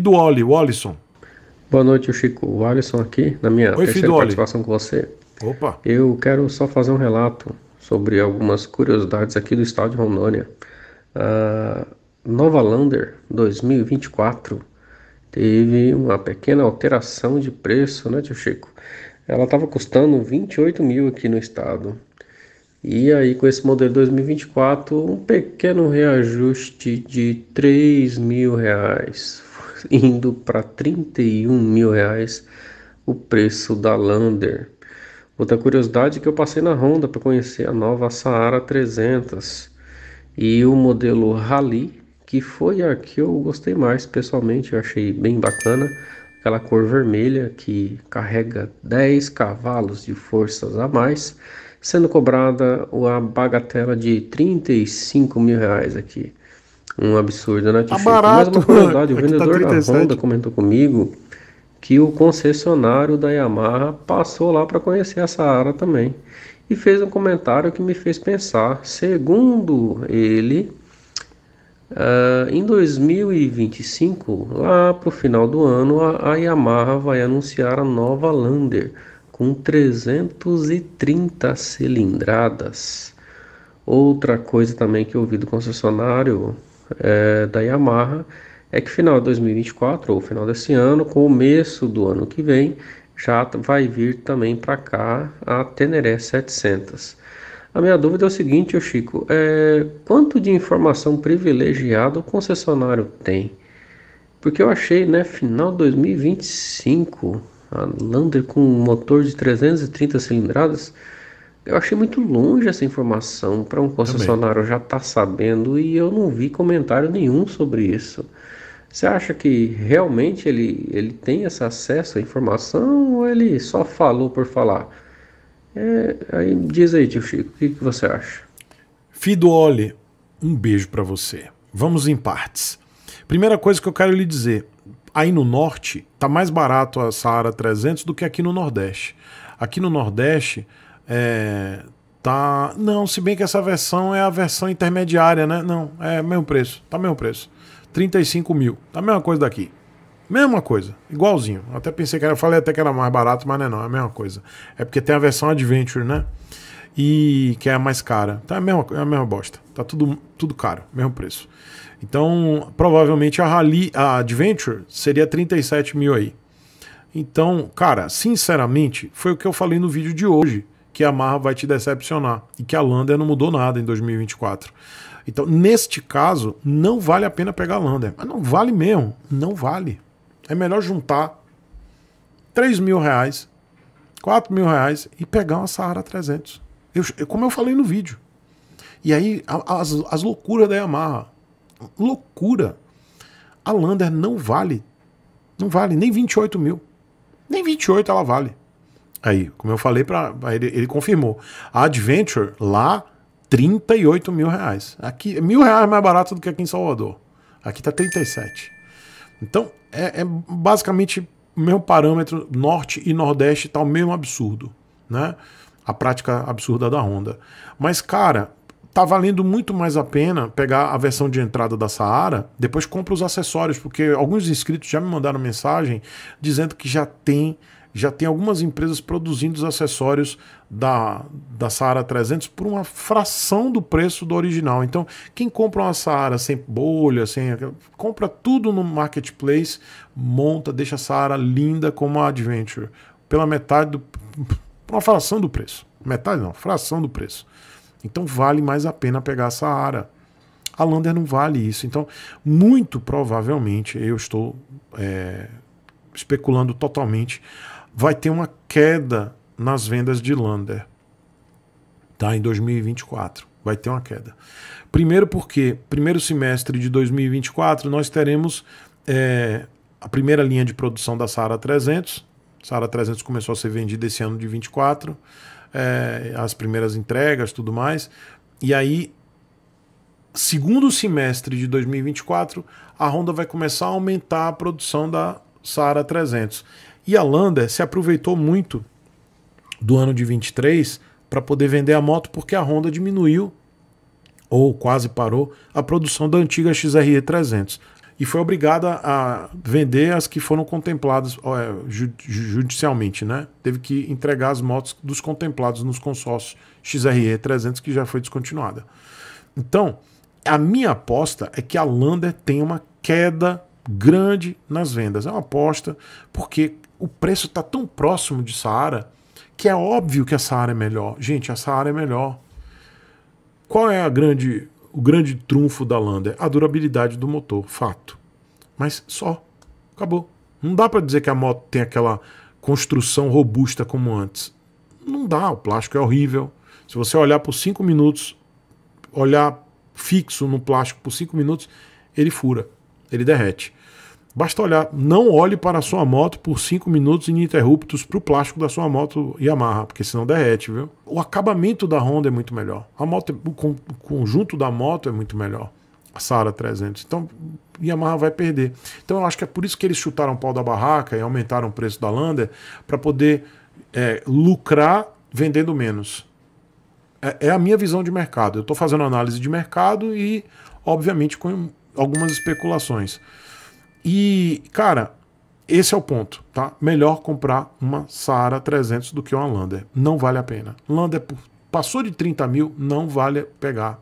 Filho do Boa noite, Chico. O Alisson aqui, na minha Oi, terceira participação com você. Opa. Eu quero só fazer um relato sobre algumas curiosidades aqui do estado de Rondônia. A ah, Nova Lander 2024 teve uma pequena alteração de preço, né, tio Chico? Ela estava custando 28 mil aqui no estado. E aí, com esse modelo 2024, um pequeno reajuste de 3 mil reais indo para 31 mil reais o preço da Lander. Outra curiosidade é que eu passei na Honda para conhecer a nova Saara 300 e o modelo Rally, que foi a que eu gostei mais pessoalmente, eu achei bem bacana, aquela cor vermelha que carrega 10 cavalos de forças a mais, sendo cobrada a bagatela de 35 mil reais aqui um absurdo né? Tá barato. Mas uma curiosidade, o tá vendedor tá da Honda comentou comigo que o concessionário da Yamaha passou lá para conhecer a Saara também e fez um comentário que me fez pensar. Segundo ele, uh, em 2025, lá para o final do ano, a, a Yamaha vai anunciar a nova Lander com 330 cilindradas. Outra coisa também que eu ouvi do concessionário é, da Yamaha é que final de 2024, ou final desse ano, começo do ano que vem, já vai vir também para cá a Teneré 700. A minha dúvida é o seguinte, Chico, é, quanto de informação privilegiada o concessionário tem? Porque eu achei, né, final 2025, a Lander com um motor de 330 cilindradas, eu achei muito longe essa informação para um concessionário já estar tá sabendo e eu não vi comentário nenhum sobre isso. Você acha que realmente ele, ele tem esse acesso à informação ou ele só falou por falar? É, aí diz aí, tio Chico, o que, que você acha? Fido Oli, um beijo para você. Vamos em partes. Primeira coisa que eu quero lhe dizer, aí no norte tá mais barato a Saara 300 do que aqui no Nordeste. Aqui no Nordeste, é, tá. Não, se bem que essa versão é a versão intermediária, né? Não, é mesmo preço. Tá mesmo preço. 35 mil. Tá a mesma coisa daqui. Mesma coisa, igualzinho. Até pensei que era, falei até que era mais barato, mas não é não, é a mesma coisa. É porque tem a versão Adventure, né? E que é a mais cara. Tá a mesma, é a mesma bosta. Tá tudo, tudo caro, mesmo preço. Então, provavelmente a Rally, a Adventure seria 37 mil aí. Então, cara, sinceramente, foi o que eu falei no vídeo de hoje que a Yamaha vai te decepcionar e que a Lander não mudou nada em 2024. Então, neste caso, não vale a pena pegar a Lander. Mas não vale mesmo, não vale. É melhor juntar 3 mil reais, 4 mil reais e pegar uma Sahara 300. Eu, como eu falei no vídeo. E aí, as, as loucuras da Yamaha. Loucura. A Lander não vale. Não vale nem 28 mil. Nem 28 ela vale. Aí, como eu falei, pra, ele, ele confirmou. A Adventure lá, 38 mil reais. Aqui, mil reais mais barato do que aqui em Salvador. Aqui tá 37. Então, é, é basicamente o mesmo parâmetro, norte e nordeste tá o mesmo absurdo, né? A prática absurda da Honda. Mas, cara, tá valendo muito mais a pena pegar a versão de entrada da Saara, depois compra os acessórios, porque alguns inscritos já me mandaram mensagem dizendo que já tem já tem algumas empresas produzindo os acessórios da, da Saara 300 por uma fração do preço do original. Então, quem compra uma Saara sem bolha, sem compra tudo no marketplace, monta, deixa a Saara linda como a Adventure, pela metade do uma fração do preço. Metade não, fração do preço. Então vale mais a pena pegar a Saara. A Lander não vale isso. Então, muito provavelmente, eu estou é, especulando totalmente vai ter uma queda nas vendas de Lander tá? em 2024. Vai ter uma queda. Primeiro porque, primeiro semestre de 2024, nós teremos é, a primeira linha de produção da Sara 300. Sara 300 começou a ser vendida esse ano de 24, é, as primeiras entregas, tudo mais. E aí, segundo semestre de 2024, a Honda vai começar a aumentar a produção da Sara 300. E a Lander se aproveitou muito do ano de 23 para poder vender a moto porque a Honda diminuiu ou quase parou a produção da antiga XRE 300 e foi obrigada a vender as que foram contempladas é, judicialmente, né? Teve que entregar as motos dos contemplados nos consórcios XRE 300 que já foi descontinuada. Então, a minha aposta é que a Lander tem uma queda grande nas vendas. É uma aposta porque o preço está tão próximo de Saara que é óbvio que a Saara é melhor. Gente, a Saara é melhor. Qual é a grande, o grande trunfo da Lander? A durabilidade do motor, fato. Mas só. Acabou. Não dá para dizer que a moto tem aquela construção robusta como antes. Não dá, o plástico é horrível. Se você olhar por 5 minutos, olhar fixo no plástico por 5 minutos, ele fura, ele derrete. Basta olhar, não olhe para a sua moto por 5 minutos ininterruptos para o plástico da sua moto Yamaha, porque senão derrete, viu? O acabamento da Honda é muito melhor. A moto, o, conjunto da moto é muito melhor. A Sara 300. Então, Yamaha vai perder. Então, eu acho que é por isso que eles chutaram o pau da barraca e aumentaram o preço da Lander para poder é, lucrar vendendo menos. É, é a minha visão de mercado. Eu estou fazendo análise de mercado e, obviamente, com algumas especulações. E, cara, esse é o ponto, tá? Melhor comprar uma Saara 300 do que uma Lander. Não vale a pena. Lander, passou de 30 mil, não vale pegar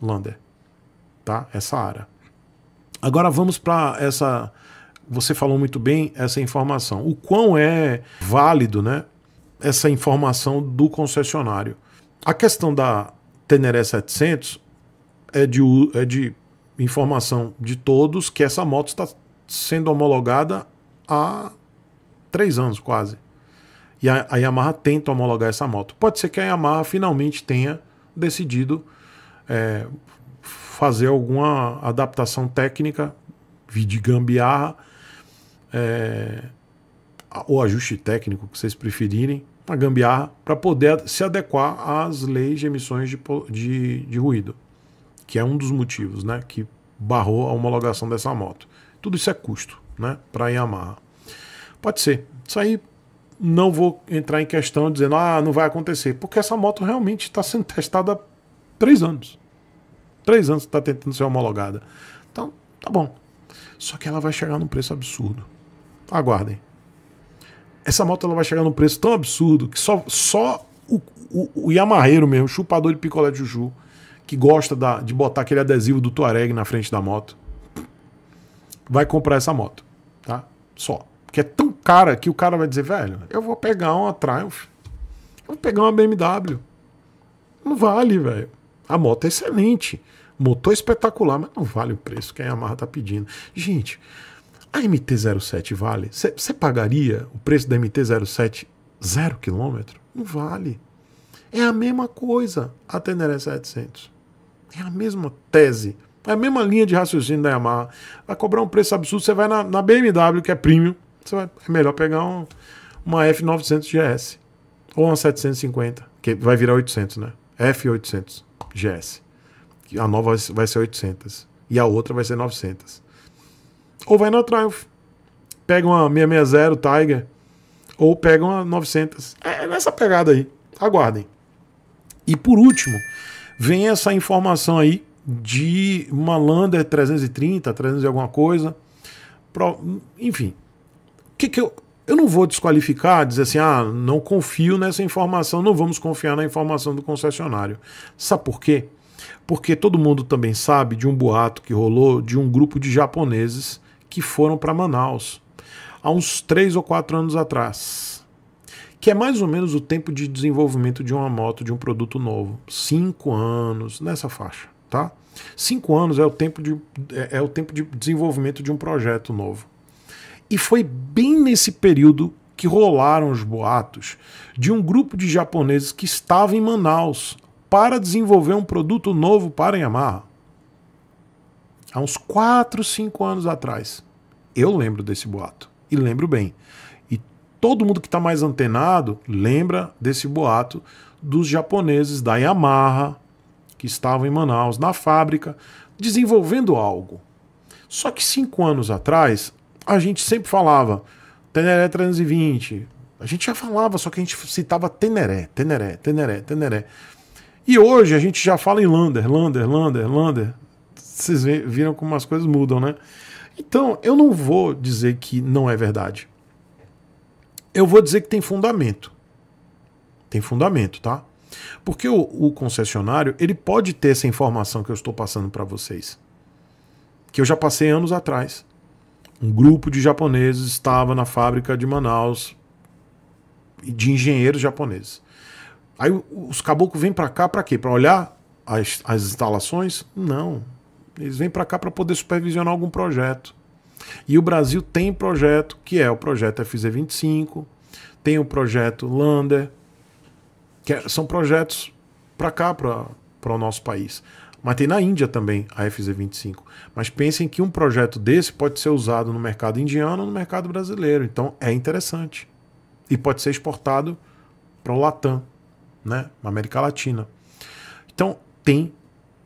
Lander, tá? essa é Saara. Agora vamos para essa... Você falou muito bem essa informação. O quão é válido, né? Essa informação do concessionário. A questão da Teneré 700 é de, é de informação de todos que essa moto está sendo homologada há três anos quase. E a, a, Yamaha tenta homologar essa moto. Pode ser que a Yamaha finalmente tenha decidido é, fazer alguma adaptação técnica, de gambiarra, é, ou ajuste técnico, que vocês preferirem, uma gambiarra, para poder se adequar às leis de emissões de, de, de ruído que é um dos motivos né, que barrou a homologação dessa moto. Tudo isso é custo né, para a Yamaha. Pode ser. Isso aí não vou entrar em questão dizendo, ah, não vai acontecer, porque essa moto realmente está sendo testada há três anos. Três anos está tentando ser homologada. Então, tá bom. Só que ela vai chegar num preço absurdo. Aguardem. Essa moto ela vai chegar num preço tão absurdo que só, só o, o, o Yamaheiro mesmo, chupador de picolé de Juju, que gosta da, de botar aquele adesivo do Tuareg na frente da moto, vai comprar essa moto, tá? Só. Porque é tão cara que o cara vai dizer, velho, eu vou pegar uma Triumph, eu vou pegar uma BMW. Não vale, velho. A moto é excelente, motor espetacular, mas não vale o preço que a Yamaha tá pedindo. Gente, a MT-07 vale? Você pagaria o preço da MT-07 zero quilômetro? Não vale. É a mesma coisa a Teneré 700. É a mesma tese, É a mesma linha de raciocínio da Yamaha. Vai cobrar um preço absurdo, você vai na, na BMW, que é premium, você vai, é melhor pegar um, uma F900 GS ou uma 750, que vai virar 800, né? F800 GS. A nova vai ser 800 e a outra vai ser 900. Ou vai na Triumph, pega uma 660 Tiger ou pega uma 900. É, é nessa pegada aí. Aguardem. E por último, vem essa informação aí de uma Lander 330, 300 e alguma coisa. Pro, enfim, que, que eu, eu não vou desqualificar, dizer assim, ah, não confio nessa informação, não vamos confiar na informação do concessionário. Sabe por quê? Porque todo mundo também sabe de um boato que rolou de um grupo de japoneses que foram para Manaus há uns três ou quatro anos atrás que é mais ou menos o tempo de desenvolvimento de uma moto, de um produto novo. Cinco anos, nessa faixa, tá? Cinco anos é o tempo de, é, é o tempo de desenvolvimento de um projeto novo. E foi bem nesse período que rolaram os boatos de um grupo de japoneses que estava em Manaus para desenvolver um produto novo para a Yamaha. Há uns 4, 5 anos atrás. Eu lembro desse boato. E lembro bem todo mundo que está mais antenado lembra desse boato dos japoneses da Yamaha que estavam em Manaus na fábrica desenvolvendo algo. Só que cinco anos atrás a gente sempre falava Teneré 320, a gente já falava, só que a gente citava Teneré, Teneré, Teneré, Teneré. E hoje a gente já fala em Lander, Lander, Lander, Lander. Vocês viram como as coisas mudam, né? Então, eu não vou dizer que não é verdade eu vou dizer que tem fundamento. Tem fundamento, tá? Porque o, o concessionário, ele pode ter essa informação que eu estou passando para vocês. Que eu já passei anos atrás. Um grupo de japoneses estava na fábrica de Manaus, de engenheiros japoneses. Aí os caboclos vêm para cá para quê? Para olhar as, as instalações? Não. Eles vêm para cá para poder supervisionar algum projeto. E o Brasil tem projeto, que é o projeto FZ25, tem o projeto Lander, que é, são projetos para cá, para o nosso país. Mas tem na Índia também a FZ25. Mas pensem que um projeto desse pode ser usado no mercado indiano ou no mercado brasileiro. Então é interessante. E pode ser exportado para o Latam, né? na América Latina. Então tem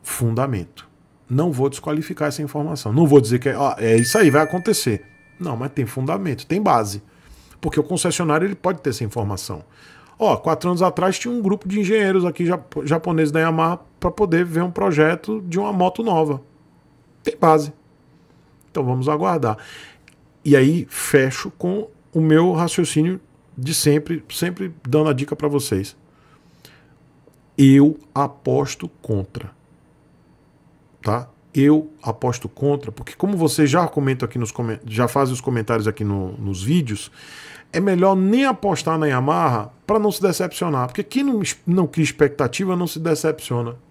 fundamento não vou desqualificar essa informação. Não vou dizer que é, ó, ah, é isso aí, vai acontecer. Não, mas tem fundamento, tem base. Porque o concessionário ele pode ter essa informação. Ó, quatro anos atrás tinha um grupo de engenheiros aqui japoneses da Yamaha para poder ver um projeto de uma moto nova. Tem base. Então vamos aguardar. E aí fecho com o meu raciocínio de sempre, sempre dando a dica para vocês. Eu aposto contra tá? Eu aposto contra, porque como você já comenta aqui nos já faz os comentários aqui no, nos vídeos, é melhor nem apostar na Yamaha para não se decepcionar, porque quem não, não cria expectativa não se decepciona.